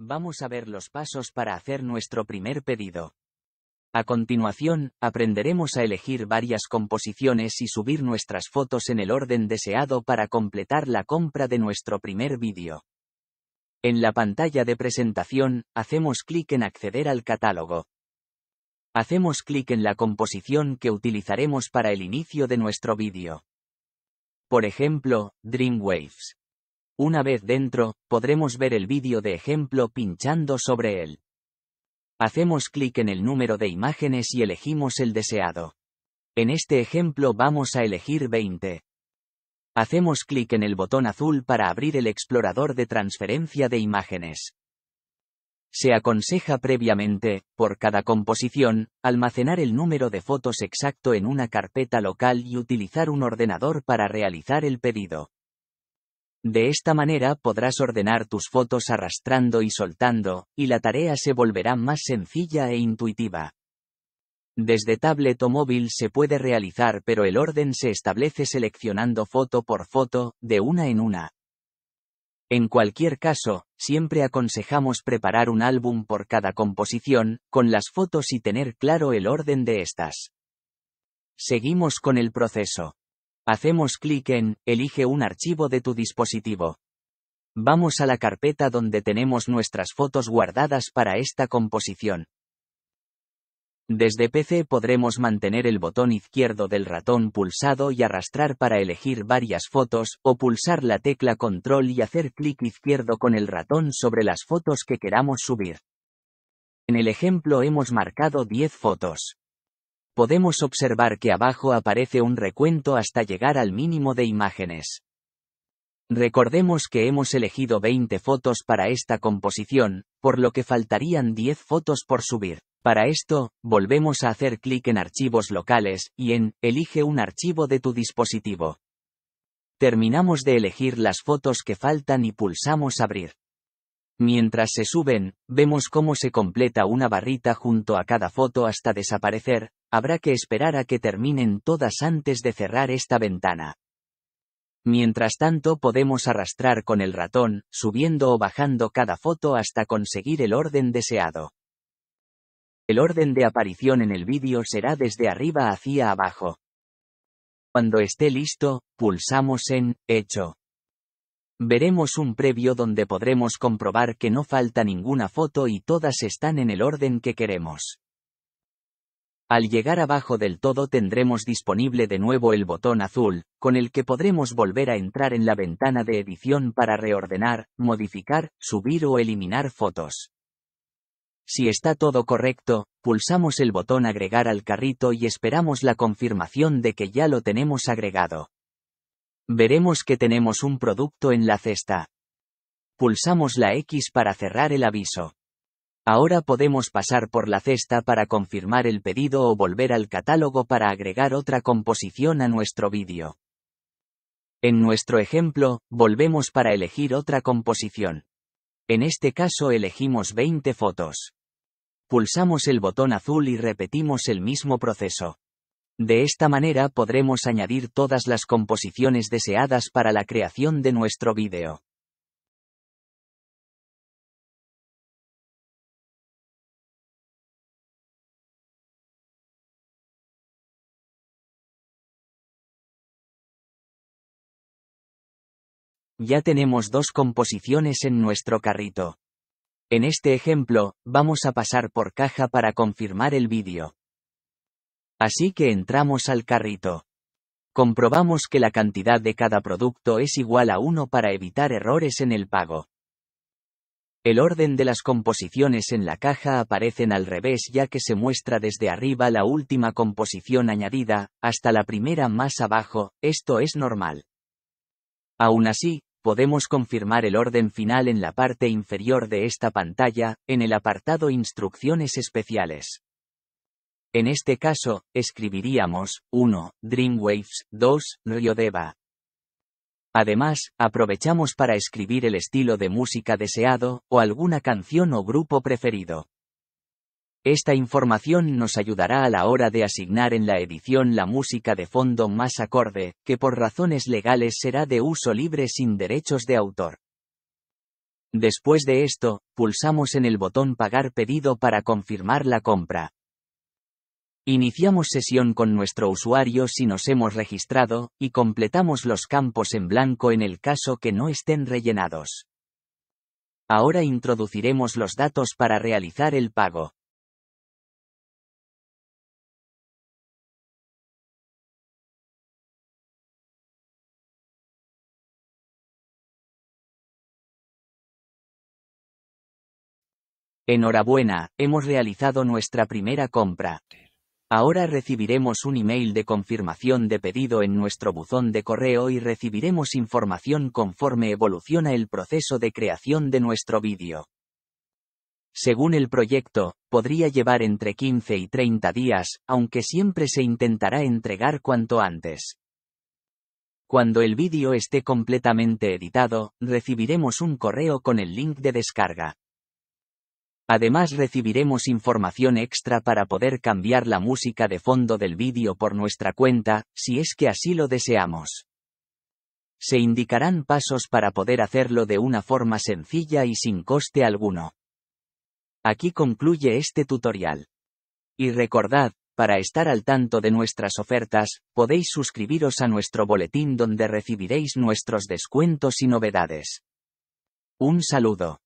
Vamos a ver los pasos para hacer nuestro primer pedido. A continuación, aprenderemos a elegir varias composiciones y subir nuestras fotos en el orden deseado para completar la compra de nuestro primer vídeo. En la pantalla de presentación, hacemos clic en Acceder al catálogo. Hacemos clic en la composición que utilizaremos para el inicio de nuestro vídeo. Por ejemplo, Dreamwaves. Una vez dentro, podremos ver el vídeo de ejemplo pinchando sobre él. Hacemos clic en el número de imágenes y elegimos el deseado. En este ejemplo vamos a elegir 20. Hacemos clic en el botón azul para abrir el explorador de transferencia de imágenes. Se aconseja previamente, por cada composición, almacenar el número de fotos exacto en una carpeta local y utilizar un ordenador para realizar el pedido. De esta manera podrás ordenar tus fotos arrastrando y soltando, y la tarea se volverá más sencilla e intuitiva. Desde tablet o móvil se puede realizar pero el orden se establece seleccionando foto por foto, de una en una. En cualquier caso, siempre aconsejamos preparar un álbum por cada composición, con las fotos y tener claro el orden de estas. Seguimos con el proceso. Hacemos clic en Elige un archivo de tu dispositivo. Vamos a la carpeta donde tenemos nuestras fotos guardadas para esta composición. Desde PC podremos mantener el botón izquierdo del ratón pulsado y arrastrar para elegir varias fotos, o pulsar la tecla control y hacer clic izquierdo con el ratón sobre las fotos que queramos subir. En el ejemplo hemos marcado 10 fotos podemos observar que abajo aparece un recuento hasta llegar al mínimo de imágenes. Recordemos que hemos elegido 20 fotos para esta composición, por lo que faltarían 10 fotos por subir. Para esto, volvemos a hacer clic en Archivos locales, y en Elige un archivo de tu dispositivo. Terminamos de elegir las fotos que faltan y pulsamos Abrir. Mientras se suben, vemos cómo se completa una barrita junto a cada foto hasta desaparecer, habrá que esperar a que terminen todas antes de cerrar esta ventana. Mientras tanto podemos arrastrar con el ratón, subiendo o bajando cada foto hasta conseguir el orden deseado. El orden de aparición en el vídeo será desde arriba hacia abajo. Cuando esté listo, pulsamos en Hecho. Veremos un previo donde podremos comprobar que no falta ninguna foto y todas están en el orden que queremos. Al llegar abajo del todo tendremos disponible de nuevo el botón azul, con el que podremos volver a entrar en la ventana de edición para reordenar, modificar, subir o eliminar fotos. Si está todo correcto, pulsamos el botón agregar al carrito y esperamos la confirmación de que ya lo tenemos agregado. Veremos que tenemos un producto en la cesta. Pulsamos la X para cerrar el aviso. Ahora podemos pasar por la cesta para confirmar el pedido o volver al catálogo para agregar otra composición a nuestro vídeo. En nuestro ejemplo, volvemos para elegir otra composición. En este caso elegimos 20 fotos. Pulsamos el botón azul y repetimos el mismo proceso. De esta manera podremos añadir todas las composiciones deseadas para la creación de nuestro vídeo. ya tenemos dos composiciones en nuestro carrito. En este ejemplo, vamos a pasar por caja para confirmar el vídeo. Así que entramos al carrito. Comprobamos que la cantidad de cada producto es igual a 1 para evitar errores en el pago. El orden de las composiciones en la caja aparecen al revés ya que se muestra desde arriba la última composición añadida, hasta la primera más abajo, esto es normal. Aún así, podemos confirmar el orden final en la parte inferior de esta pantalla, en el apartado Instrucciones especiales. En este caso, escribiríamos 1. Dreamwaves, 2. Ryodeva. Además, aprovechamos para escribir el estilo de música deseado, o alguna canción o grupo preferido. Esta información nos ayudará a la hora de asignar en la edición la música de fondo más acorde, que por razones legales será de uso libre sin derechos de autor. Después de esto, pulsamos en el botón Pagar pedido para confirmar la compra. Iniciamos sesión con nuestro usuario si nos hemos registrado, y completamos los campos en blanco en el caso que no estén rellenados. Ahora introduciremos los datos para realizar el pago. Enhorabuena, hemos realizado nuestra primera compra. Ahora recibiremos un email de confirmación de pedido en nuestro buzón de correo y recibiremos información conforme evoluciona el proceso de creación de nuestro vídeo. Según el proyecto, podría llevar entre 15 y 30 días, aunque siempre se intentará entregar cuanto antes. Cuando el vídeo esté completamente editado, recibiremos un correo con el link de descarga. Además recibiremos información extra para poder cambiar la música de fondo del vídeo por nuestra cuenta, si es que así lo deseamos. Se indicarán pasos para poder hacerlo de una forma sencilla y sin coste alguno. Aquí concluye este tutorial. Y recordad, para estar al tanto de nuestras ofertas, podéis suscribiros a nuestro boletín donde recibiréis nuestros descuentos y novedades. Un saludo.